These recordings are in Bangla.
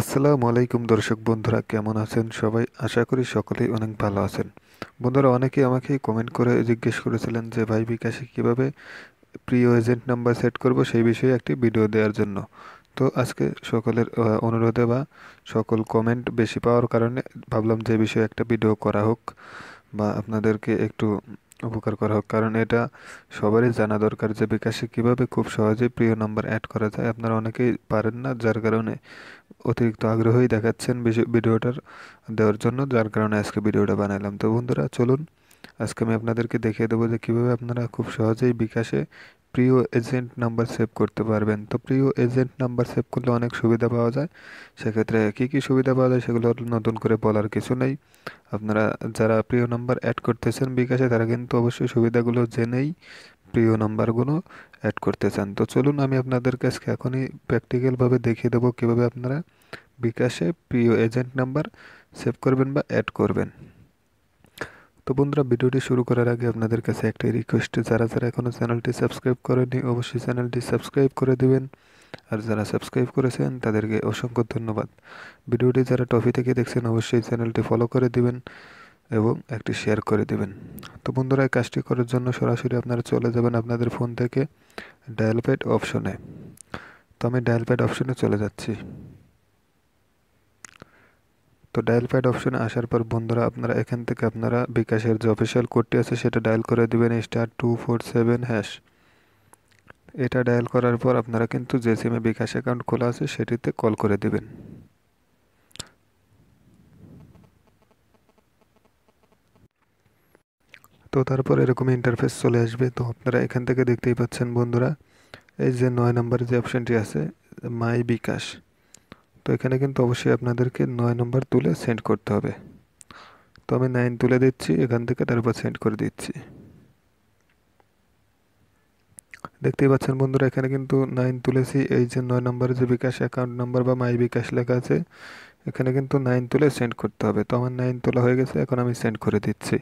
আসসালামু আলাইকুম দর্শক বন্ধুরা কেমন আছেন সবাই আশা করি সকলেই অনেক ভালো আছেন বন্ধুরা অনেকে আমাকে কমেন্ট করে জিজ্ঞেস করেছিলেন যে ভাই বিকাশে কীভাবে প্রিয় এজেন্ট নাম্বার সেট করব সেই বিষয়ে একটি ভিডিও দেওয়ার জন্য তো আজকে সকলের অনুরোধে বা সকল কমেন্ট বেশি পাওয়ার কারণে ভাবলাম যে বিষয়ে একটা ভিডিও করা হোক বা আপনাদেরকে একটু উপকার করা হোক কারণ এটা সবারই জানা দরকার যে বিকাশে কিভাবে খুব সহজে প্রিয় নাম্বার অ্যাড করা যায় আপনারা অনেকেই পারেন না যার কারণে অতিরিক্ত আগ্রহই দেখাচ্ছেন ভিডিওটার দেওয়ার জন্য যার কারণে আজকে ভিডিওটা বানাইলাম তো বন্ধুরা চলুন আজকে আমি আপনাদেরকে দেখিয়ে দেবো যে কীভাবে আপনারা খুব সহজেই বিকাশে প্রিয় এজেন্ট নাম্বার সেভ করতে পারবেন তো প্রিয় এজেন্ট নাম্বার সেভ করলে অনেক সুবিধা পাওয়া যায় সেক্ষেত্রে কী কী সুবিধা পাওয়া যায় সেগুলো নতুন করে বলার কিছু নেই আপনারা যারা প্রিয় নাম্বার অ্যাড করতেছেন বিকাশে তারা কিন্তু অবশ্যই সুবিধাগুলো জেনেই প্রিয় নাম্বারগুলো অ্যাড করতে চান তো চলুন আমি আপনাদেরকে আজকে এখনই প্র্যাকটিক্যালভাবে দেখিয়ে দেবো কীভাবে আপনারা বিকাশে প্রিয় এজেন্ট নাম্বার সেভ করবেন বা অ্যাড করবেন তো বন্ধুরা ভিডিওটি শুরু করার আগে আপনাদের কাছে একটাই রিকোয়েস্ট যারা যারা এখনও চ্যানেলটি সাবস্ক্রাইব করেনি অবশ্যই চ্যানেলটি সাবস্ক্রাইব করে দেবেন আর যারা সাবস্ক্রাইব করেছেন তাদেরকে অসংখ্য ধন্যবাদ ভিডিওটি যারা টপি থেকে দেখছেন অবশ্যই চ্যানেলটি ফলো করে দিবেন এবং একটি শেয়ার করে দিবেন তো বন্ধুরা এই কাজটি করার জন্য সরাসরি আপনারা চলে যাবেন আপনাদের ফোন থেকে ডায়ালপ্যাড অপশনে তো আমি ডায়ালপ্যাড অপশনে চলে যাচ্ছি তো ডায়াল প্যাড অপশনে আসার পর বন্ধুরা আপনারা এখান থেকে আপনারা বিকাশের যে অফিসিয়াল কোডটি আছে সেটা ডায়াল করে দেবেন star two four seven hash এটা ডায়াল করার পর আপনারা কিন্তু যে সিমে বিকাশ অ্যাকাউন্ট খোলা আছে সেটিতে কল করে দেবেন তো তারপর এরকম ইন্টারফেস চলে আসবে তো আপনারা এখান থেকে দেখতেই পাচ্ছেন বন্ধুরা এই যে নয় নম্বরের যে অপশানটি আছে মাই বিকাশ তো এখানে কিন্তু অবশ্যই আপনাদেরকে নয় নম্বর তুলে সেন্ড করতে হবে তো আমি নাইন তুলে দিচ্ছি এখান থেকে তারপর সেন্ড করে দিচ্ছি দেখতেই পাচ্ছেন বন্ধুরা এখানে কিন্তু নাইন তুলেছি এই যে নয় নম্বরের যে বিকাশ অ্যাকাউন্ট নাম্বার বা মাই বিকাশ লেখা আছে এখানে কিন্তু নাইন তুলে সেন্ড করতে হবে তো আমার নাইন তোলা হয়ে গেছে এখন আমি সেন্ড করে দিচ্ছি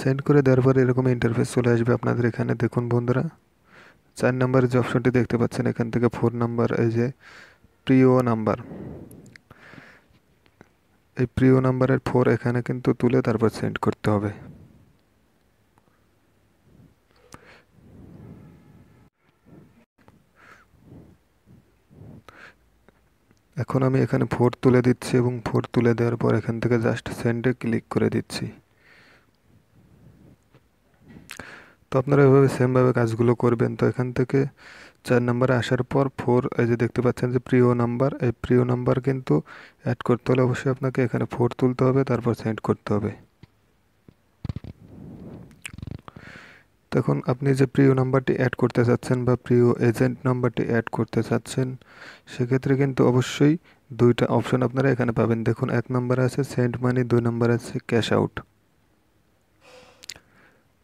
সেন্ড করে দেওয়ার পর এরকম ইন্টারফেস চলে আসবে আপনাদের এখানে দেখুন বন্ধুরা চার নাম্বার যে অপশনটি দেখতে পাচ্ছেন এখান থেকে ফোর নাম্বার এই যে প্রিয় নাম্বার এই প্রিয় নাম্বারের ফোর এখানে কিন্তু তুলে তারপর সেন্ড করতে হবে এখন আমি এখানে ফোর তুলে দিচ্ছি এবং ফোর তুলে দেওয়ার পর এখান থেকে জাস্ট সেন্ডে ক্লিক করে দিচ্ছি তো আপনারা এভাবে সেমভাবে কাজগুলো করবেন তো এখান থেকে চার নাম্বারে আসার পর ফোর এই যে দেখতে পাচ্ছেন যে প্রিয় নাম্বার এই প্রিয় নাম্বার কিন্তু অ্যাড করতে হলে অবশ্যই আপনাকে এখানে ফোর তুলতে হবে তারপর সেন্ড করতে হবে তখন আপনি যে প্রিয় নাম্বারটি অ্যাড করতে চাচ্ছেন বা প্রিয় এজেন্ট নাম্বারটি অ্যাড করতে চাচ্ছেন সেক্ষেত্রে কিন্তু অবশ্যই দুইটা অপশন আপনারা এখানে পাবেন দেখুন এক নম্বরে আছে সেন্ড মানি দুই নাম্বার আছে ক্যাশ আউট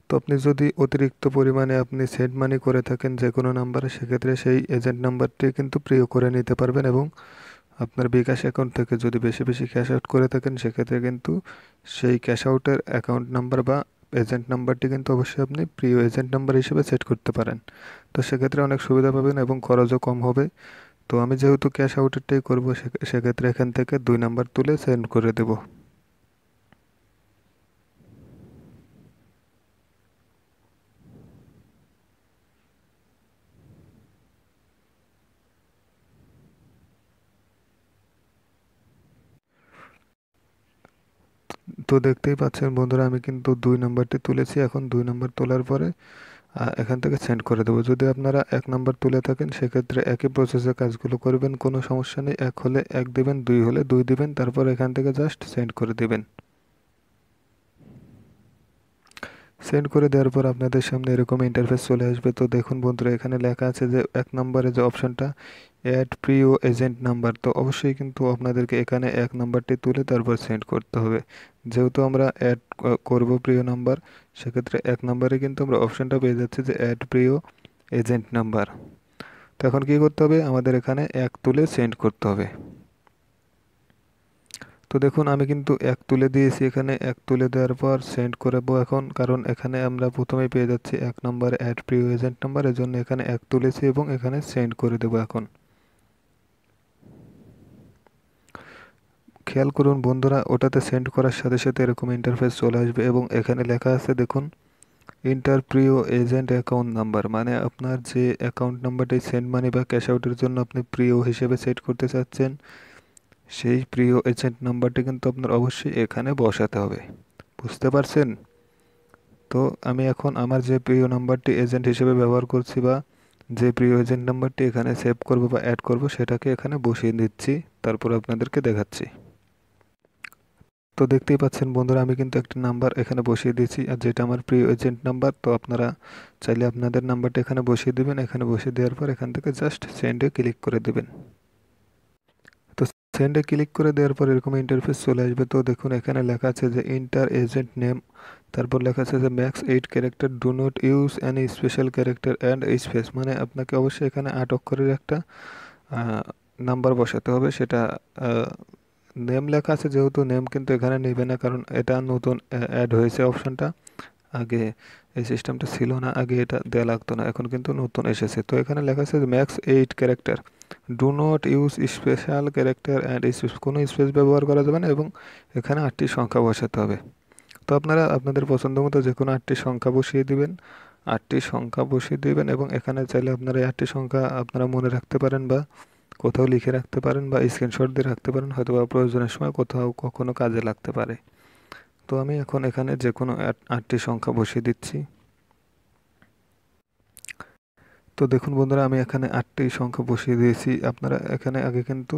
তো আপনি যদি অতিরিক্ত পরিমাণে আপনি সেন্ড মানি করে থাকেন যে কোনো নাম্বারে সেক্ষেত্রে সেই এজেন্ট নাম্বারটি কিন্তু প্রিয় করে নিতে পারবেন এবং আপনার বিকাশ অ্যাকাউন্ট থেকে যদি বেশি বেশি ক্যাশ আউট করে থাকেন সেক্ষেত্রে কিন্তু সেই ক্যাশ আউটের অ্যাকাউন্ট নাম্বার বা এজেন্ট নাম্বারটি কিন্তু অবশ্যই আপনি প্রিয় এজেন্ট নাম্বার হিসেবে সেট করতে পারেন তো সেক্ষেত্রে অনেক সুবিধা পাবেন এবং খরচও কম হবে তো আমি যেহেতু ক্যাশ আউটেরটাই করবো সেক্ষেত্রে এখান থেকে দুই নাম্বার তুলে সেন্ড করে দেবো তো দেখতেই পাচ্ছেন বন্ধুরা আমি কিন্তু দুই নম্বরটি তুলেছি এখন দুই নম্বর তোলার পরে এখান থেকে সেন্ড করে দেবো যদি আপনারা এক নাম্বার তুলে থাকেন সেক্ষেত্রে একই প্রসেসে কাজগুলো করবেন কোনো সমস্যা নেই এক হলে এক দেবেন দুই হলে দুই দেবেন তারপর এখান থেকে জাস্ট সেন্ড করে দেবেন সেন্ড করে দেওয়ার পর আপনাদের সামনে এরকম ইন্টারফেস চলে আসবে তো দেখুন বন্ধুরা এখানে লেখা আছে যে এক নম্বরে যে অপশানটা অ্যাড প্রিও এজেন্ট নাম্বার তো অবশ্যই কিন্তু আপনাদেরকে এখানে এক নাম্বারটি তুলে তারপর সেন্ড করতে হবে যেহেতু আমরা অ্যাড করব প্রিয় নাম্বার সেক্ষেত্রে এক নাম্বারে কিন্তু আমরা অপশানটা পেয়ে যাচ্ছি যে অ্যাড প্রিও এজেন্ট নাম্বার তো এখন কী করতে হবে আমাদের এখানে এক তুলে সেন্ড করতে হবে তো দেখুন আমি কিন্তু এক তুলে দিয়েছি এখানে এক তুলে দেওয়ার পর সেন্ড করাবো এখন কারণ এখানে আমরা প্রথমে পেয়ে যাচ্ছি এক নম্বর অ্যাড প্রিয় এজেন্ট নাম্বার এর জন্য এখানে এক তুলেছি এবং এখানে সেন্ড করে দেবো এখন খেয়াল করুন বন্ধুরা ওটাতে সেন্ড করার সাথে সাথে এরকম ইন্টারফেস চলে আসবে এবং এখানে লেখা আছে দেখুন ইন্টার এজেন্ট অ্যাকাউন্ট নাম্বার মানে আপনার যে অ্যাকাউন্ট নাম্বারটি সেন্ড মানি বা ক্যাশ আউটের জন্য আপনি প্রিয় হিসেবে সেট করতে চাচ্ছেন সেই প্রিয় এজেন্ট নাম্বারটি কিন্তু আপনার অবশ্যই এখানে বসাতে হবে বুঝতে পারছেন তো আমি এখন আমার যে প্রিয় নাম্বারটি এজেন্ট হিসেবে ব্যবহার করছি বা যে প্রিয় এজেন্ট নাম্বারটি এখানে সেভ করব বা অ্যাড করব সেটাকে এখানে বসিয়ে দিচ্ছি তারপর আপনাদেরকে দেখাচ্ছি তো দেখতেই পাচ্ছেন বন্ধুরা আমি কিন্তু একটা নাম্বার এখানে বসিয়ে দিয়েছি আর যেটা আমার প্রিয় এজেন্ট নাম্বার তো আপনারা চাইলে আপনাদের নাম্বারটা এখানে বসিয়ে দেবেন এখানে বসিয়ে দেওয়ার পর এখান থেকে জাস্ট সেন্ডে ক্লিক করে দেবেন সেন্ডে ক্লিক করে দেওয়ার পর এরকম ইন্টারফেস চলে আসবে তো দেখুন এখানে লেখা আছে যে ইন্টার এজেন্ট নেম তারপর লেখা আছে যে max eight character do not use an special character and space মানে আপনাকে অবশ্যই এখানে আট অক্ষরের একটা নাম্বার বসাতে হবে সেটা নেম লেখা আছে যেহেতু নেম কিন্তু এখানে নেবে না কারণ এটা নতুন অ্যাড হয়েছে অপশানটা আগে এই সিস্টেমটা ছিল না আগে এটা দেওয়া লাগতো না এখন কিন্তু নতুন এসেছে তো এখানে লেখা আছে max eight character do not use special character and কোনো স্পেস ব্যবহার করা যাবে না এবং এখানে আটটি সংখ্যা বসাতে হবে তো আপনারা আপনাদের পছন্দ মতো যে কোনো আটটি সংখ্যা বসিয়ে দিবেন আটটি সংখ্যা বসিয়ে দিবেন এবং এখানে চাইলে আপনারা এই আটটি সংখ্যা আপনারা মনে রাখতে পারেন বা কোথাও লিখে রাখতে পারেন বা স্ক্রিনশট দিয়ে রাখতে পারেন হয়তো বা প্রয়োজনের সময় কোথাও কখনো কাজে লাগতে পারে তো আমি এখন এখানে যে কোনো আটটি সংখ্যা বসিয়ে দিচ্ছি তো দেখুন বন্ধুরা আমি এখানে আটটি সংখ্যা বসিয়ে দিয়েছি আপনারা এখানে আগে কিন্তু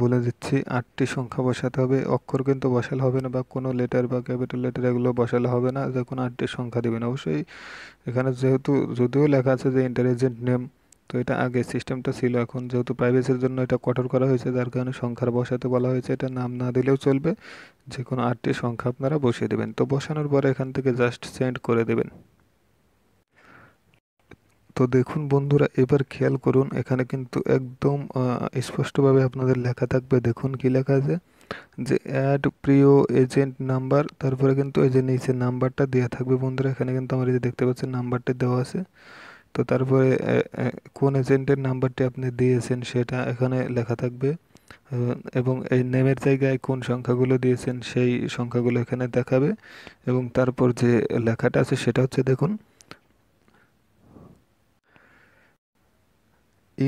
বলে দিচ্ছি আটটি সংখ্যা বসাতে হবে অক্ষর কিন্তু বসালে হবে না বা কোনো লেটার বা ক্যাপিটাল লেটার এগুলো বসালে হবে না যে কোনো আটটি সংখ্যা দেবেন অবশ্যই এখানে যেহেতু যদিও লেখা আছে যে ইন্টেলিজেন্ট নেম তো এটা আগে সিস্টেমটা ছিল এখন যেহেতু প্রাইভেসির জন্য এটা কঠোর করা হয়েছে যার কারণে সংখ্যার বসাতে বলা হয়েছে এটা নাম না দিলেও চলবে যে কোনো আটটি সংখ্যা আপনারা বসিয়ে দেবেন তো বসানোর পরে এখান থেকে জাস্ট সেন্ড করে দেবেন তো দেখুন বন্ধুরা এবার খেয়াল করুন এখানে কিন্তু একদম স্পষ্টভাবে আপনাদের লেখা থাকবে দেখুন কি লেখা আছে যে অ্যাড প্রিয় এজেন্ট নাম্বার তারপরে কিন্তু এই যে নিচে নাম্বারটা দেওয়া থাকবে বন্ধুরা এখানে কিন্তু আমার এই যে দেখতে পাচ্ছেন নাম্বারটা দেওয়া আছে তো তারপরে কোন এজেন্টের নাম্বারটি আপনি দিয়েছেন সেটা এখানে লেখা থাকবে এবং এই নেমের জায়গায় কোন সংখ্যাগুলো দিয়েছেন সেই সংখ্যাগুলো এখানে দেখাবে এবং তারপর যে লেখাটা আছে সেটা হচ্ছে দেখুন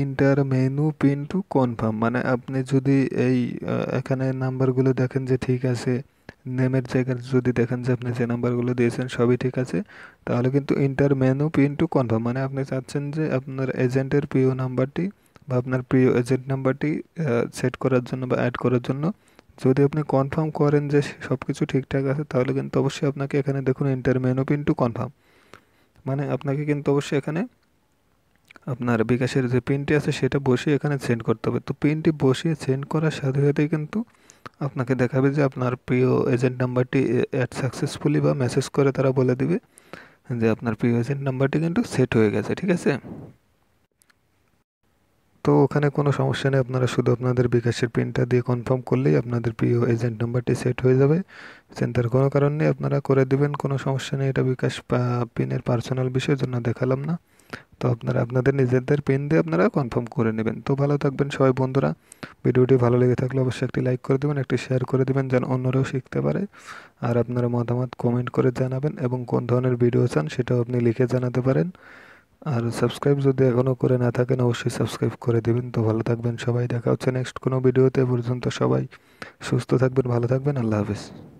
enter menu pin to confirm মানে আপনি যদি এই এখানে নাম্বারগুলো দেখেন যে ঠিক আছে নেমের জায়গায় যদি দেখেন যে আপনি যে নাম্বারগুলো দিয়েছেন সবই ঠিক আছে তাহলে কিন্তু enter menu pin to confirm মানে আপনি চাচ্ছেন যে আপনার এজেন্টের প্রিয় নাম্বারটি বা আপনার প্রিয় এজেন্ট নাম্বারটি সেট করার জন্য বা অ্যাড করার জন্য যদি আপনি কনফার্ম করেন যে সব কিছু ঠিকঠাক আছে তাহলে কিন্তু অবশ্যই আপনাকে এখানে দেখুন enter menu pin to confirm মানে আপনাকে কিন্তু অবশ্যই এখানে আপনার বিকাশের যে পিনটি আছে সেটা বসিয়ে এখানে সেন্ড করতে হবে তো পিনটি বসিয়ে সেন্ড করার সাথে সাথেই কিন্তু আপনাকে দেখাবে যে আপনার প্রিয় এজেন্ট নাম্বারটি অ্যাড সাকসেসফুলি বা মেসেজ করে তারা বলে দিবে যে আপনার প্রিয় এজেন্ট নাম্বারটি কিন্তু সেট হয়ে গেছে ঠিক আছে তো ওখানে কোনো সমস্যা নেই আপনারা শুধু আপনাদের বিকাশের পিনটা দিয়ে কনফার্ম করলেই আপনাদের প্রিয় এজেন্ট নাম্বারটি সেট হয়ে যাবে চিন্তার কোনো কারণ নেই আপনারা করে দেবেন কোনো সমস্যা নেই এটা বিকাশ পিনের পার্সোনাল বিষয়ের জন্য দেখালাম না তো আপনারা আপনাদের নিজেদের পেন দিয়ে আপনারা কনফার্ম করে নেবেন তো ভালো থাকবেন সবাই বন্ধুরা ভিডিওটি ভালো লেগে থাকলে অবশ্যই একটি লাইক করে দেবেন একটি শেয়ার করে দেবেন যেন অন্যরাও শিখতে পারে আর আপনারা মতামত কমেন্ট করে জানাবেন এবং কোন ধরনের ভিডিও চান সেটাও আপনি লিখে জানাতে পারেন আর সাবস্ক্রাইব যদি এখনও করে না থাকেন অবশ্যই সাবস্ক্রাইব করে দেবেন তো ভালো থাকবেন সবাই দেখা হচ্ছে নেক্সট কোনো ভিডিওতে পর্যন্ত সবাই সুস্থ থাকবেন ভালো থাকবেন আল্লাহ হাফিজ